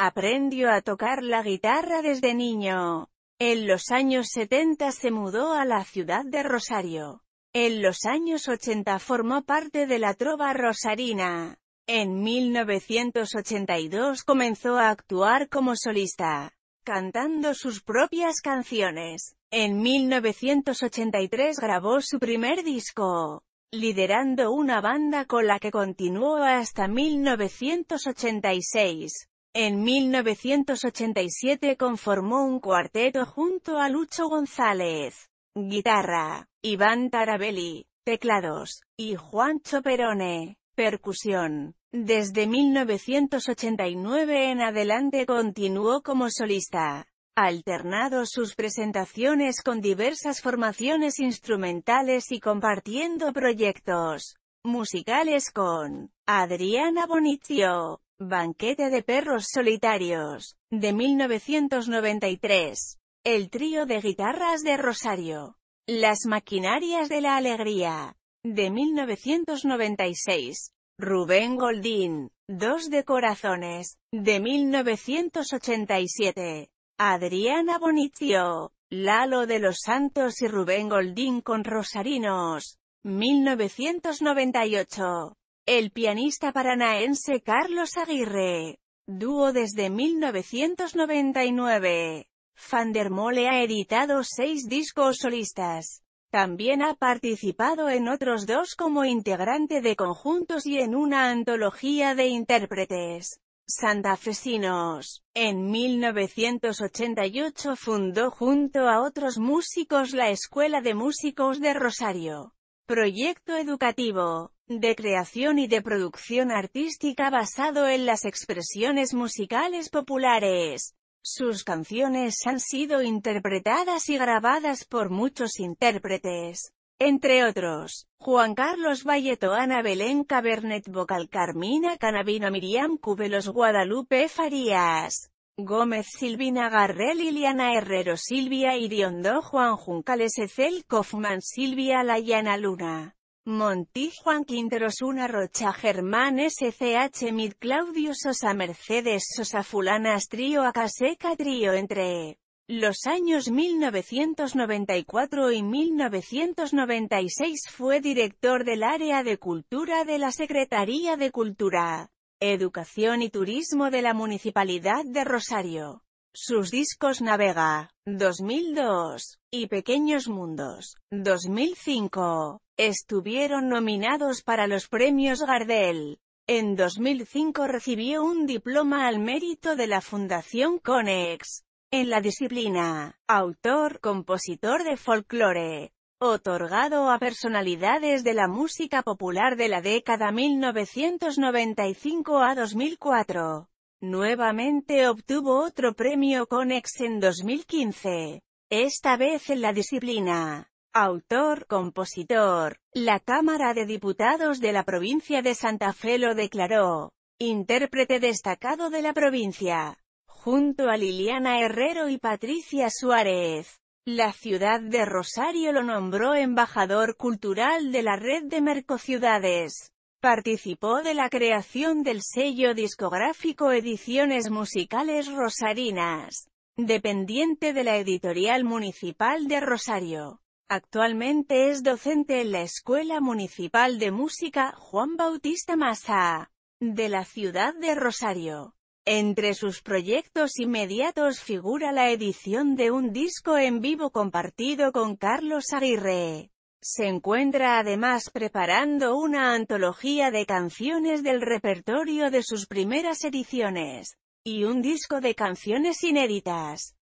Aprendió a tocar la guitarra desde niño. En los años 70 se mudó a la ciudad de Rosario. En los años 80 formó parte de la trova rosarina. En 1982 comenzó a actuar como solista, cantando sus propias canciones. En 1983 grabó su primer disco, liderando una banda con la que continuó hasta 1986. En 1987 conformó un cuarteto junto a Lucho González, guitarra, Iván Tarabelli, teclados, y Juan Choperone, percusión. Desde 1989 en adelante continuó como solista, alternado sus presentaciones con diversas formaciones instrumentales y compartiendo proyectos musicales con Adriana Bonizio, Banquete de perros solitarios, de 1993. El trío de guitarras de Rosario. Las maquinarias de la alegría, de 1996. Rubén Goldín, Dos de corazones, de 1987. Adriana Bonicio, Lalo de los Santos y Rubén Goldín con Rosarinos, 1998. El pianista paranaense Carlos Aguirre, dúo desde 1999. Fandermole ha editado seis discos solistas. También ha participado en otros dos como integrante de conjuntos y en una antología de intérpretes santafesinos. En 1988 fundó junto a otros músicos la Escuela de Músicos de Rosario, proyecto educativo de creación y de producción artística basado en las expresiones musicales populares. Sus canciones han sido interpretadas y grabadas por muchos intérpretes. Entre otros, Juan Carlos Valleto, Ana Belén Cabernet Vocal, Carmina Canavino, Miriam Cubelos, Guadalupe Farías, Gómez, Silvina Garrel, Liliana Herrero, Silvia Iriondo, Juan Juncales, Ecel Kaufman, Silvia Layana Luna. Monti, Juan Quinteros, Una Rocha, Germán, SCH, Mid, Claudio Sosa, Mercedes Sosa, Fulanas, Trío, Acaseca, Trío, entre los años 1994 y 1996 fue director del Área de Cultura de la Secretaría de Cultura, Educación y Turismo de la Municipalidad de Rosario. Sus discos Navega, 2002, y Pequeños Mundos, 2005, estuvieron nominados para los premios Gardel. En 2005 recibió un diploma al mérito de la Fundación Conex, en la disciplina, autor, compositor de folclore, otorgado a personalidades de la música popular de la década 1995 a 2004. Nuevamente obtuvo otro premio Conex en 2015, esta vez en la disciplina autor, compositor. La Cámara de Diputados de la provincia de Santa Fe lo declaró intérprete destacado de la provincia, junto a Liliana Herrero y Patricia Suárez. La ciudad de Rosario lo nombró embajador cultural de la red de Mercociudades. Participó de la creación del sello discográfico Ediciones Musicales Rosarinas, dependiente de la editorial municipal de Rosario. Actualmente es docente en la Escuela Municipal de Música Juan Bautista Massa, de la ciudad de Rosario. Entre sus proyectos inmediatos figura la edición de un disco en vivo compartido con Carlos Aguirre. Se encuentra además preparando una antología de canciones del repertorio de sus primeras ediciones, y un disco de canciones inéditas.